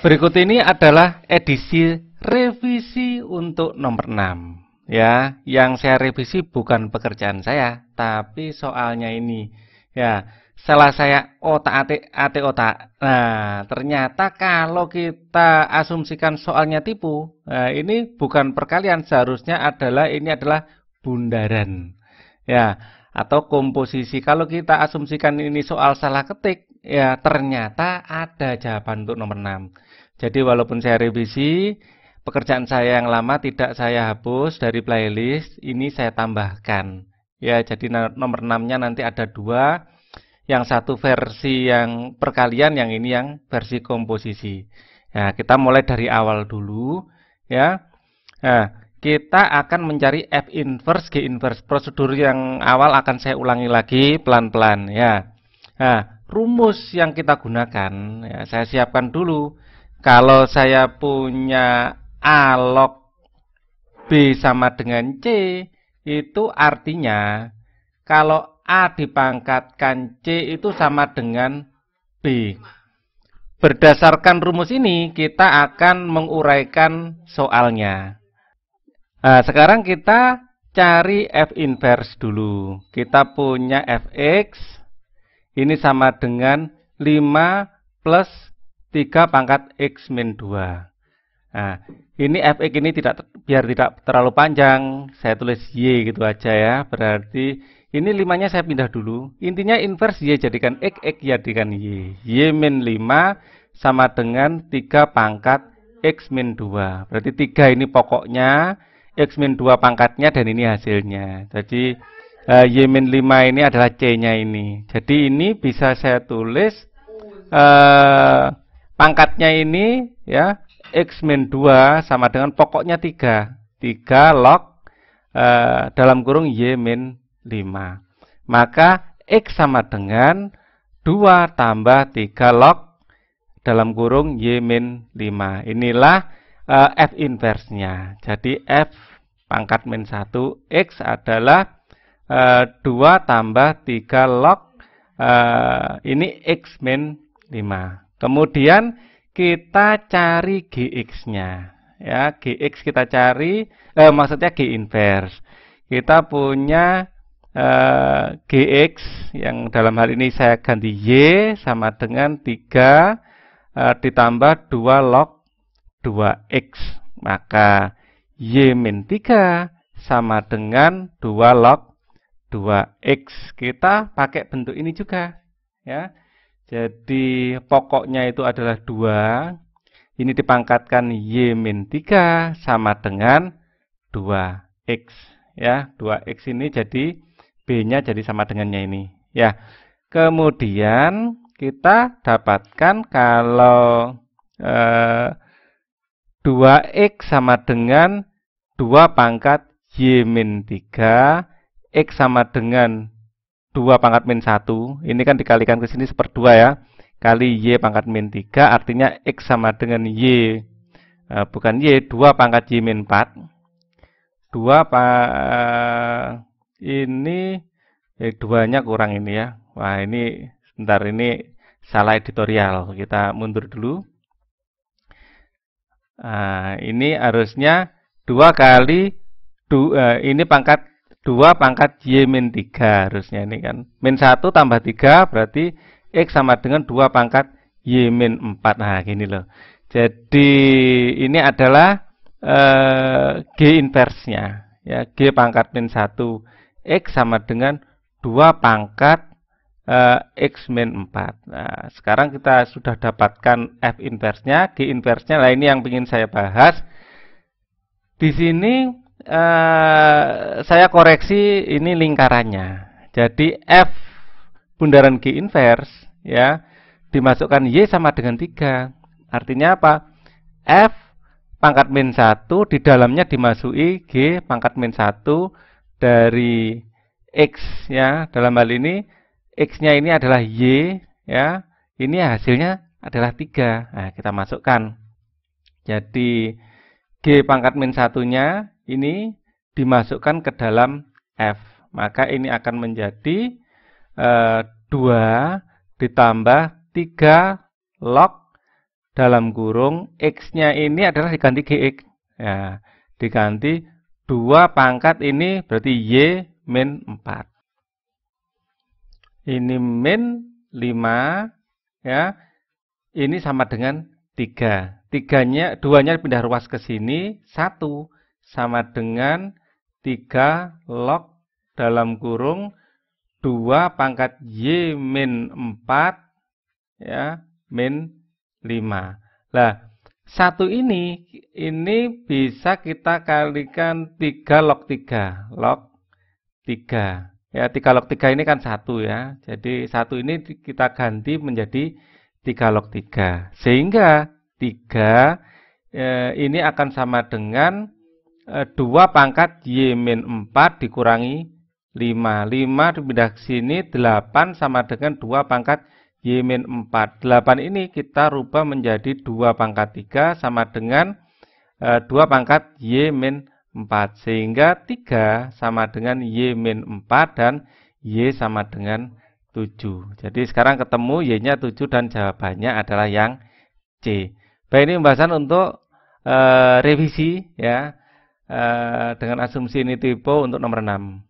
Berikut ini adalah edisi revisi untuk nomor 6 ya. Yang saya revisi bukan pekerjaan saya, tapi soalnya ini. Ya, salah saya otak-atik atik otak. Nah, ternyata kalau kita asumsikan soalnya tipu, nah ini bukan perkalian, seharusnya adalah ini adalah bundaran. Ya, atau komposisi. Kalau kita asumsikan ini soal salah ketik, ya ternyata ada jawaban untuk nomor 6. Jadi walaupun saya revisi, pekerjaan saya yang lama tidak saya hapus dari playlist, ini saya tambahkan. Ya, jadi nomor 6-nya nanti ada dua, yang satu versi yang perkalian, yang ini yang versi komposisi. Ya, kita mulai dari awal dulu, ya. Nah, kita akan mencari F inverse G inverse. Prosedur yang awal akan saya ulangi lagi pelan-pelan ya. Nah, rumus yang kita gunakan ya, saya siapkan dulu. Kalau saya punya A log B sama dengan C, itu artinya kalau A dipangkatkan C itu sama dengan B. Berdasarkan rumus ini, kita akan menguraikan soalnya. Nah, sekarang kita cari F inverse dulu. Kita punya Fx, ini sama dengan 5 plus 3 pangkat X min 2. Nah, ini Fx ini tidak biar tidak terlalu panjang, saya tulis Y gitu aja ya. Berarti ini limanya saya pindah dulu. Intinya inverse Y jadikan X, X jadikan Y. Y min 5 sama dengan 3 pangkat X min 2. Berarti 3 ini pokoknya, X min 2 pangkatnya, dan ini hasilnya. Jadi uh, eh, Y min 5 ini adalah C-nya ini. Jadi ini bisa saya tulis... Uh, pangkatnya ini ya x min 2 sama dengan pokoknya 3. 3 log e, dalam kurung y min 5. Maka x sama dengan 2 tambah 3 log dalam kurung y min 5. Inilah e, f inversnya. Jadi f pangkat min 1 x adalah e, eh, 2 tambah 3 log e, ini x min 5. Kemudian kita cari GX-nya. Ya, GX kita cari eh maksudnya G inverse. Kita punya eh, GX yang dalam hal ini saya ganti Y sama dengan 3 eh, ditambah 2 log 2X. Maka Y min 3 sama dengan 2 log 2X. Kita pakai bentuk ini juga. ya jadi pokoknya itu adalah 2. Ini dipangkatkan Y min 3 sama dengan 2X. Ya, 2X ini jadi B-nya jadi sama dengannya ini. Ya, kemudian kita dapatkan kalau eh, 2X sama dengan 2 pangkat Y min 3, X sama dengan 2 pangkat min 1, ini kan dikalikan ke sini 2 ya, kali Y pangkat min 3, artinya X sama dengan Y, e, bukan Y, 2 pangkat Y min 4, 2 pa, e, ini, eh, 2-nya kurang ini ya, wah ini, sebentar ini salah editorial, kita mundur dulu, e, ini harusnya 2 kali, 2, e, eh, ini pangkat 2 pangkat Y min 3 harusnya ini kan. Min 1 tambah 3 berarti X sama dengan 2 pangkat Y min 4. Nah gini loh. Jadi ini adalah eh, G inversnya. ya G pangkat min 1 X sama dengan 2 pangkat eh, X min 4. Nah sekarang kita sudah dapatkan F inversnya. G inversnya lah ini yang ingin saya bahas. Di sini uh, saya koreksi ini lingkarannya. Jadi F bundaran G inverse ya dimasukkan Y sama dengan 3. Artinya apa? F pangkat min 1 di dalamnya dimasuki G pangkat min 1 dari X ya. Dalam hal ini X-nya ini adalah Y ya. Ini hasilnya adalah 3. Nah, kita masukkan. Jadi G pangkat min 1 nya ini dimasukkan ke dalam F. Maka ini akan menjadi e, eh, 2 ditambah 3 log dalam kurung X-nya ini adalah diganti GX. Ya, diganti 2 pangkat ini berarti Y min 4. Ini min 5 ya. Ini sama dengan 3. 3-nya, 2-nya pindah ruas ke sini, 1 sama dengan 3 log dalam kurung 2 pangkat Y min 4 ya min 5 lah satu ini ini bisa kita kalikan 3 log 3 log 3 ya 3 log 3 ini kan satu ya jadi satu ini kita ganti menjadi 3 log 3 sehingga 3 eh, ini akan sama dengan 2 eh, pangkat Y min 4 dikurangi 5. 5 dipindah ke sini 8 sama dengan 2 pangkat Y min 4. 8 ini kita rubah menjadi 2 pangkat 3 sama dengan 2 eh, pangkat Y min 4. Sehingga 3 sama dengan Y min 4 dan Y sama dengan 7. Jadi sekarang ketemu Y-nya 7 dan jawabannya adalah yang C. Baik ini pembahasan untuk uh, revisi ya Eh, dengan asumsi ini tipe untuk nomor 6.